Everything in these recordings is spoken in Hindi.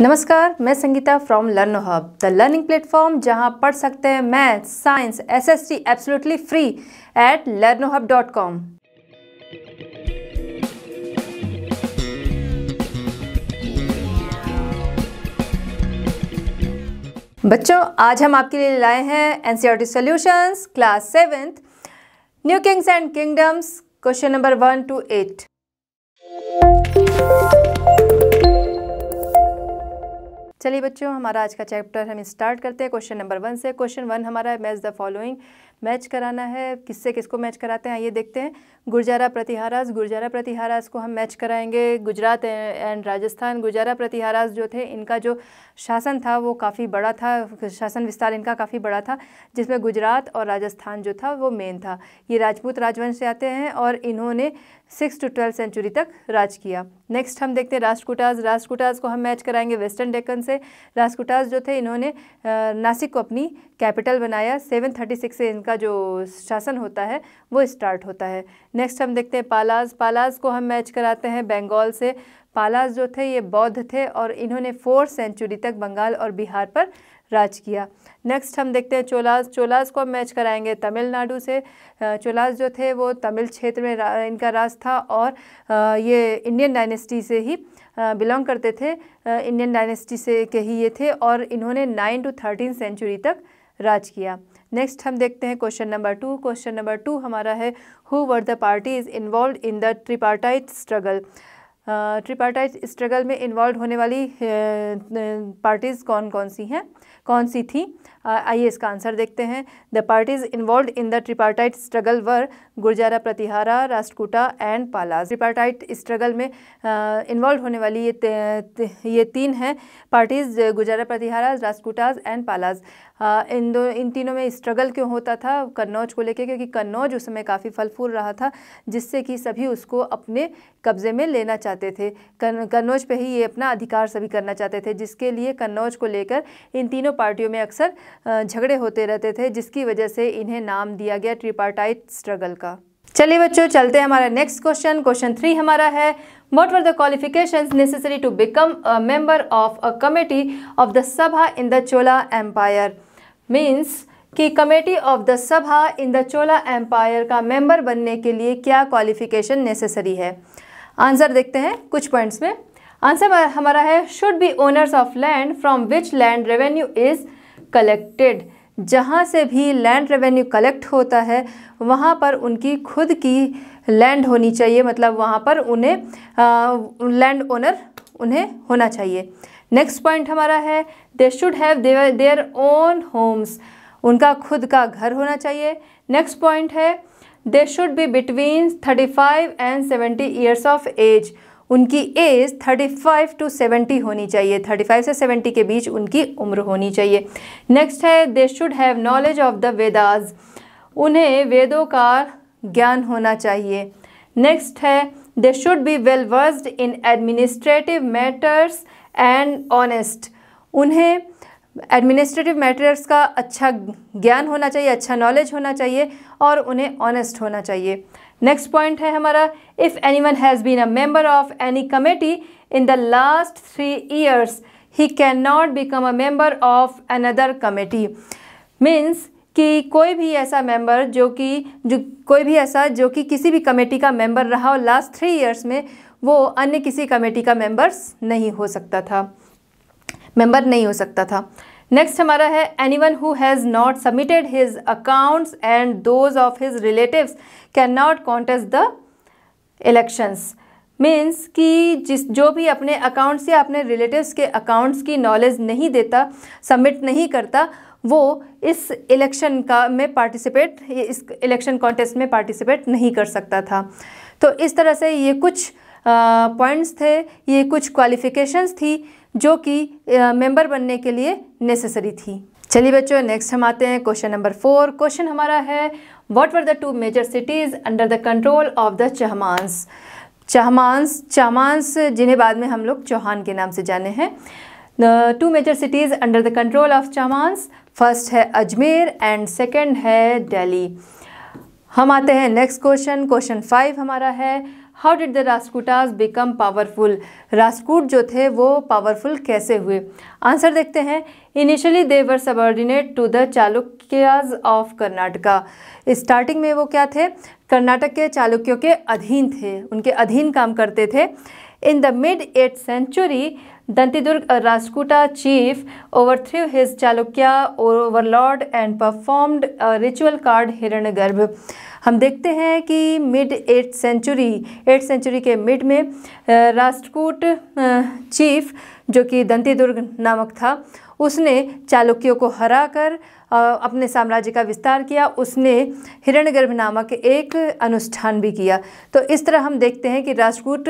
नमस्कार मैं Sangeeta from Learn Hub the learning platform जहां पढ़ सकते हैं math science SST absolutely free at Learn Hub dot com बच्चों आज हम आपके लिए लाए हैं NCERT solutions class seventh new kings and kingdoms question number one two eight चलिए बच्चों हमारा आज का चैप्टर हम स्टार्ट करते हैं क्वेश्चन नंबर वन से क्वेश्चन वन हमारा मैच द फॉलोइंग मैच कराना है किससे किसको मैच कराते हैं आइए देखते हैं गुर्जारा प्रतिहारास गुर्जारा प्रतिहारास को हम मैच कराएंगे गुजरात एंड राजस्थान गुर्जारा प्रतिहारास जो थे इनका जो शासन था वो काफ़ी बड़ा था शासन विस्तार इनका काफ़ी बड़ा था जिसमें गुजरात और राजस्थान जो था वो मेन था ये राजपूत राजवंश से आते हैं और इन्होंने सिक्स टू ट्वेल्थ सेंचुरी तक राज किया नेक्स्ट हम देखते हैं राष्ट्रकुटाज राष्ट्रकुटाज को हम मैच कराएंगे वेस्टर्न डेक्कन से राष्ट्रकुटाज जो थे इन्होंने नासिक को अपनी कैपिटल बनाया सिक्स से इनका जो शासन होता है वो स्टार्ट होता है नेक्स्ट हम देखते हैं पालाज पालाज को हम मैच कराते हैं बंगाल से पालाज जो थे ये बौद्ध थे और इन्होंने फोर्थ सेंचुरी तक बंगाल और बिहार पर राज किया नेक्स्ट हम देखते हैं चोलास चोलास को हम मैच कराएंगे तमिलनाडु से चोलास जो थे वो तमिल क्षेत्र में रा, इनका राज था और ये इंडियन डायनेस्टी से ही बिलोंग करते थे इंडियन डायनेस्टी से के ही ये थे और इन्होंने नाइन टू थर्टीन सेंचुरी तक राज किया नेक्स्ट हम देखते हैं question number two question number two हमारा है who were the parties involved in the tripartite struggle tripartite struggle में इन्वॉल्व होने वाली पार्टीज़ कौन कौन सी हैं कौन सी थी आइए इसका आंसर देखते हैं the parties involved in the tripartite struggle were Gurjara Pratihara Rashtrakuta and Palas tripartite struggle में इन्वॉल्व होने वाली ये ते, ते, ये तीन हैं पार्टीज़ गुजारा प्रतिहारा राष्ट्रकूटाज एंड पालाज इन दो इन तीनों में स्ट्रगल क्यों होता था कन्नौज को लेकर क्योंकि कन्नौज उस समय काफ़ी फल फूल रहा था जिससे कि सभी उसको अपने कब्ज़े में लेना चाहते थे कन्नौज पे ही ये अपना अधिकार सभी करना चाहते थे जिसके लिए कन्नौज को लेकर इन तीनों पार्टियों में अक्सर झगड़े होते रहते थे जिसकी वजह से इन्हें नाम दिया गया ट्रिपार्टाइट स्ट्रगल का चलिए बच्चों चलते हैं हमारा नेक्स्ट क्वेश्चन क्वेश्चन थ्री हमारा है what are the qualification necessary to become a member of a committee of the sabha in the Chola empire means कि committee of the sabha in the Chola empire का मेंबर बनने के लिए क्या क्वालिफिकेशन नेसेसरी है आंसर देखते हैं कुछ पॉइंट्स में आंसर हमारा है should be owners of land from which land revenue is collected जहाँ से भी लैंड रेवेन्यू कलेक्ट होता है वहाँ पर उनकी खुद की लैंड होनी चाहिए मतलब वहाँ पर उन्हें लैंड ओनर उन्हें होना चाहिए नेक्स्ट पॉइंट हमारा है they should have their own homes उनका खुद का घर होना चाहिए नेक्स्ट पॉइंट है they should be between thirty five and seventy years of age उनकी एज 35 टू सेवेंटी होनी चाहिए 35 से 70 के बीच उनकी उम्र होनी चाहिए नेक्स्ट है they should have knowledge of the Vedas उन्हें वेदों का ज्ञान होना चाहिए नेक्स्ट है they should be well versed in administrative matters and honest उन्हें एडमिनिस्ट्रेटिव मैटर्स का अच्छा ज्ञान होना चाहिए अच्छा नॉलेज होना चाहिए और उन्हें ऑनेस्ट होना चाहिए नेक्स्ट पॉइंट है हमारा if any one has been a member of any committee in the last three years he can not become a member of another committee means कि कोई भी ऐसा मेंबर जो कि जो कोई भी ऐसा जो कि किसी भी कमेटी का मेंबर रहा हो लास्ट थ्री ईयर्स में वो अन्य किसी कमेटी का मेंबर्स नहीं हो सकता था मेंबर नहीं हो सकता था नेक्स्ट हमारा है any one who has not submitted his accounts and those of his relatives can not contest the elections means कि जिस जो भी अपने अकाउंट्स या अपने रिलेटिव्स के अकाउंट्स की नॉलेज नहीं देता सबमिट नहीं करता वो इस इलेक्शन का में पार्टिसिपेट इस इलेक्शन कॉन्टेस्ट में पार्टिसिपेट नहीं कर सकता था तो इस तरह से ये कुछ पॉइंट्स थे ये कुछ क्वालिफ़िकेशंस थी जो कि मेंबर बनने के लिए नेसेसरी थी चलिए बच्चों नेक्स्ट हम आते हैं क्वेश्चन नंबर फोर क्वेश्चन हमारा है what were the two major cities under the control of the Chahamanas Chahamanas Chahamanas जिन्हें बाद में हम लोग चौहान के नाम से जाने हैं two major cities under the control of Chahamanas first है अजमेर एंड सेकेंड है डेली हम आते हैं नेक्स्ट क्वेश्चन क्वेश्चन फाइव हमारा है how did the Rashtrakutas become powerful Rashtrakuta जो थे वो पावरफुल कैसे हुए आंसर देखते हैं initially they were subordinate to the Chalukyas of Karnataka starting में वो क्या थे कर्नाटक के चालुक्यों के अधीन थे उनके अधीन काम करते थे in the mid eight century Dantidurga Rashtrakuta chief over overthrew his Chalukya overlord and performed ritual called hiranyagarbha हम देखते हैं कि mid eight century eight century के मिड में राजकूट चीफ जो कि दंतीदुर्ग नामक था उसने चालुक्यों को हरा कर अपने साम्राज्य का विस्तार किया उसने हिरण्यगर्भ नामक एक अनुष्ठान भी किया तो इस तरह हम देखते हैं कि राजकूट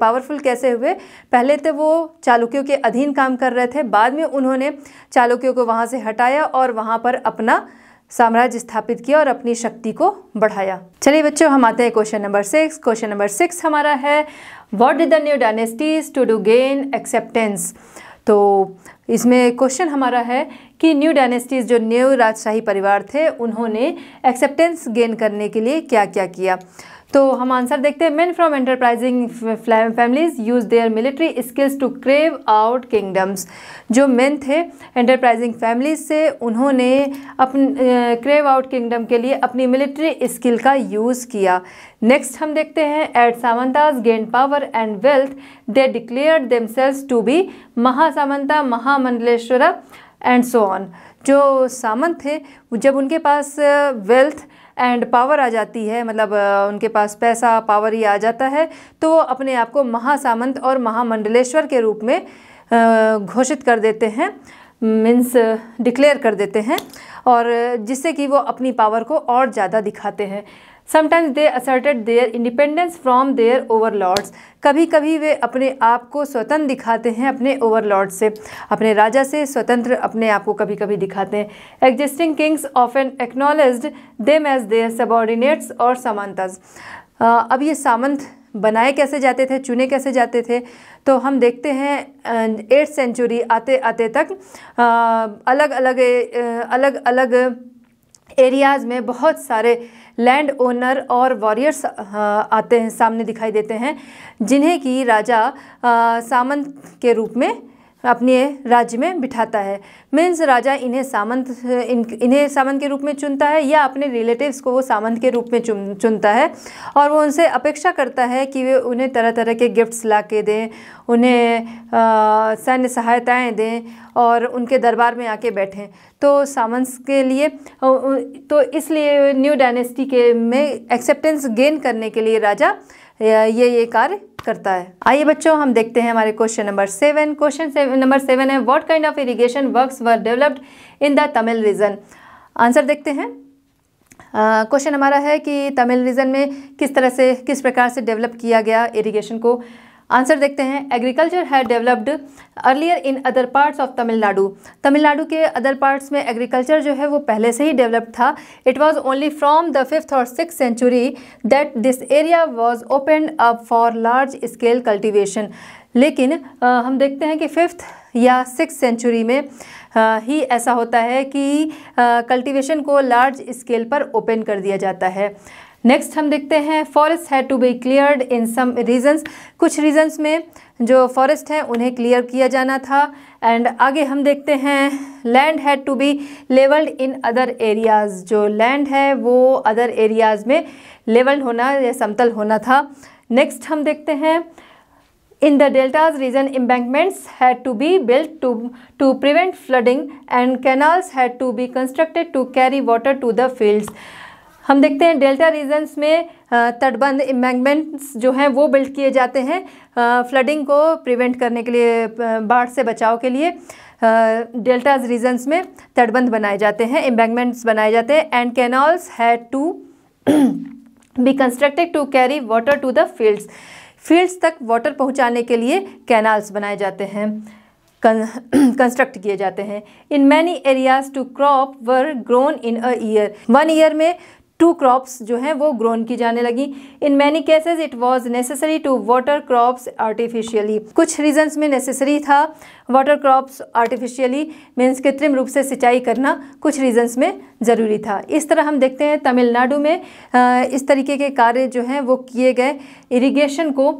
पावरफुल कैसे हुए पहले तो वो चालुक्यों के अधीन काम कर रहे थे बाद में उन्होंने चालुक्यों को वहाँ से हटाया और वहाँ पर अपना साम्राज्य स्थापित किया और अपनी शक्ति को बढ़ाया चलिए बच्चों हम आते हैं question number six question number six हमारा है what did the new dynasties to do gain acceptance तो इसमें क्वेश्चन हमारा है कि न्यू डायनेस्टीज़ जो न्यू राजशाही परिवार थे उन्होंने एक्सेप्टेंस गेन करने के लिए क्या क्या किया तो हम आंसर देखते हैं men from enterprising families use their military skills to carve out kingdoms जो मेन थे एंटरप्राइजिंग फैमिलीज से उन्होंने अपन क्रेव आउट किंगडम के लिए अपनी मिलिट्री स्किल का यूज़ किया नेक्स्ट हम देखते हैं at samantas gain power and wealth they declare selves to be mahasamanta mahamandaleshvara and so on जो सामंत थे जब उनके पास वेल्थ uh, एंड पावर आ जाती है मतलब उनके पास पैसा पावर ही आ जाता है तो वो अपने आप को महासामंत और महामंडलेश्वर के रूप में घोषित कर देते हैं मीन्स डिक्लेयर कर देते हैं और जिससे कि वो अपनी पावर को और ज़्यादा दिखाते हैं sometimes they asserted their independence from their overlords कभी कभी वे अपने आप को स्वतंत्र दिखाते हैं अपने ओवरलॉर्ड से अपने राजा से स्वतंत्र अपने आप को कभी कभी दिखाते हैं existing kings often acknowledge them as their subordinates और सामंतज अब ये सामंत बनाए कैसे जाते थे चुने कैसे जाते थे तो हम देखते हैं एट सेंचुरी आते आते तक अलग अलग अलग अलग एरियाज़ में बहुत सारे लैंड ओनर और वॉरियर्स आते हैं सामने दिखाई देते हैं जिन्हें कि राजा सामंत के रूप में अपने राज्य में बिठाता है मीन्स राजा इन्हें सामंत इन, इन्हें सामंत के रूप में चुनता है या अपने रिलेटिव्स को वो सामंत के रूप में चुन चुनता है और वो उनसे अपेक्षा करता है कि वे उन्हें तरह तरह के गिफ्ट्स ला के दें उन्हें सैन्य सहायताएं दें और उनके दरबार में आके बैठें तो सामंत के लिए तो इसलिए न्यू डायनेस्टी के में एक्सेप्टेंस गेन करने के लिए राजा ये ये कार्य करता है आइए बच्चों हम देखते हैं हमारे question number seven question number seven है what kind of irrigation works were developed in the Tamil region answer देखते हैं क्वेश्चन uh, हमारा है कि तमिल रीजन में किस तरह से किस प्रकार से डेवलप किया गया इरीगेशन को आंसर देखते हैं एग्रीकल्चर है developed earlier in other parts of Tamil Nadu Tamil Nadu के अदर पार्ट्स में एग्रीकल्चर जो है वो पहले से ही डेवलप्ड था it was only from the fifth और six century that this area was open up for large scale cultivation लेकिन आ, हम देखते हैं कि फिफ्थ या सिक्स सेंचुरी में आ, ही ऐसा होता है कि कल्टिवेशन को लार्ज स्केल पर ओपन कर दिया जाता है नेक्स्ट हम देखते हैं forest had to be cleared in some regions कुछ रीजन्स में जो फॉरेस्ट हैं उन्हें क्लियर किया जाना था एंड आगे हम देखते हैं land had to be levelled in other areas जो लैंड है वो अदर एरियाज़ में लेवल्ड होना या समतल होना था नेक्स्ट हम देखते हैं in the deltas region embankments had to be build to to prevent flooding and canals had to be constructed to carry water to the fields हम देखते हैं डेल्टा रीजन्स में तटबंध इम्बैगमेंट्स जो हैं वो बिल्ड किए जाते हैं फ्लडिंग को प्रिवेंट करने के लिए बाढ़ से बचाव के लिए डेल्टा रीजन्स में तटबंध बनाए जाते हैं इम्बैगमेंट्स बनाए जाते हैं and canals had to be constructed to carry water to the fields fields तक वाटर पहुंचाने के लिए कैनाल्स बनाए जाते हैं कंस्ट्रक्ट किए जाते हैं in many areas two crop were grown in a year one year में टू क्रॉप्स जो हैं वो ग्रोन की जाने लगी in many cases it was necessary to water crops artificially कुछ रीजंस में नेसेसरी था वाटर क्रॉप्स आर्टिफिशियली मीन्स कृत्रिम रूप से सिंचाई करना कुछ रीजंस में ज़रूरी था इस तरह हम देखते हैं तमिलनाडु में इस तरीके के कार्य जो हैं वो किए गए इरीगेशन को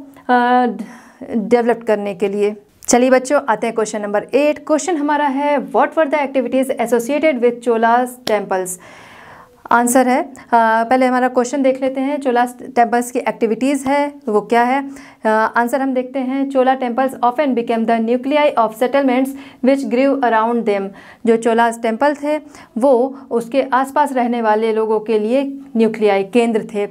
डेवलप करने के लिए चलिए बच्चों आते हैं क्वेश्चन नंबर एट क्वेश्चन हमारा है what were the activities associated with Cholas temples answer है आ, पहले हमारा क्वेश्चन देख लेते हैं जो लास्ट टेबस की एक्टिविटीज़ है वो क्या है आंसर हम देखते हैं चोला टेम्पल्स ऑफ एंड became the nuclei of settlements which grew around them जो चोला टेम्पल थे वो उसके आसपास रहने वाले लोगों के लिए न्यूक्लियाई केंद्र थे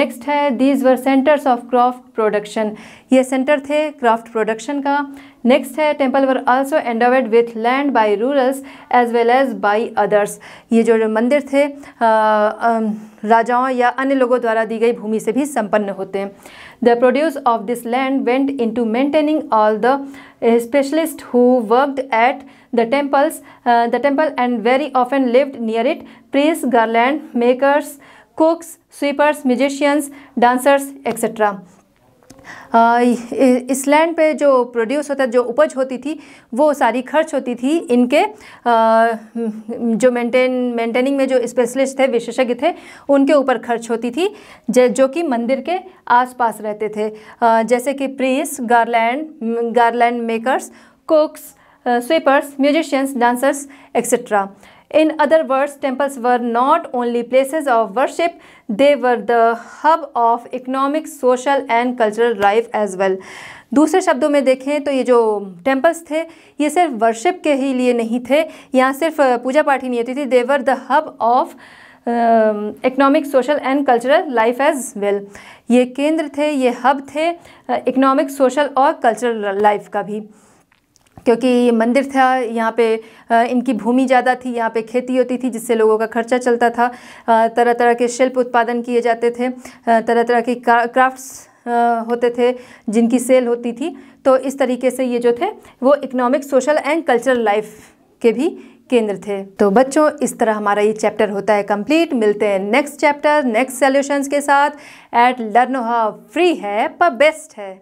नेक्स्ट है these were centres of craft production ये सेंटर थे क्राफ्ट प्रोडक्शन का नेक्स्ट है temple were also endowed with land by rulers as well as by others ये जो मंदिर थे आ, आ, राजाओं या अन्य लोगों द्वारा दी गई भूमि से भी संपन्न होते हैं The produce of this land went into maintaining all the uh, specialists who worked at the temples, uh, the temple and very often lived near it, priests, garland makers, cooks, sweepers, musicians, dancers, etc. इस लैंड पे जो प्रोड्यूस होता जो उपज होती थी वो सारी खर्च होती थी इनके जो मेंटेन मेंटेनिंग में जो स्पेशलिस्ट थे विशेषज्ञ थे उनके ऊपर खर्च होती थी जो कि मंदिर के आसपास रहते थे जैसे कि priests garland garland makers cooks sweepers musicians dancers etcetera In other words, temples were not only places of worship, they were the hub of economic, social and cultural life as well. दूसरे शब्दों में देखें तो ये जो टेम्पल्स थे ये सिर्फ वर्शिप के ही लिए नहीं थे यहाँ सिर्फ पूजा पाठ ही नहीं होती थी they were the hub of economic social and cultural life as well ये केंद्र थे ये हब थे इकनॉमिक सोशल और कल्चरल लाइफ का भी क्योंकि ये मंदिर था यहाँ पे इनकी भूमि ज़्यादा थी यहाँ पे खेती होती थी जिससे लोगों का खर्चा चलता था तरह तरह के शिल्प उत्पादन किए जाते थे तरह तरह के क्राफ्ट्स होते थे जिनकी सेल होती थी तो इस तरीके से ये जो थे वो economic social and cultural life के भी केंद्र थे तो बच्चों इस तरह हमारा ये चैप्टर होता है कंप्लीट मिलते हैं नेक्स्ट चैप्टर नेक्स्ट सॉल्यूशंस के साथ एट लर्न हाउ फ्री है पर बेस्ट है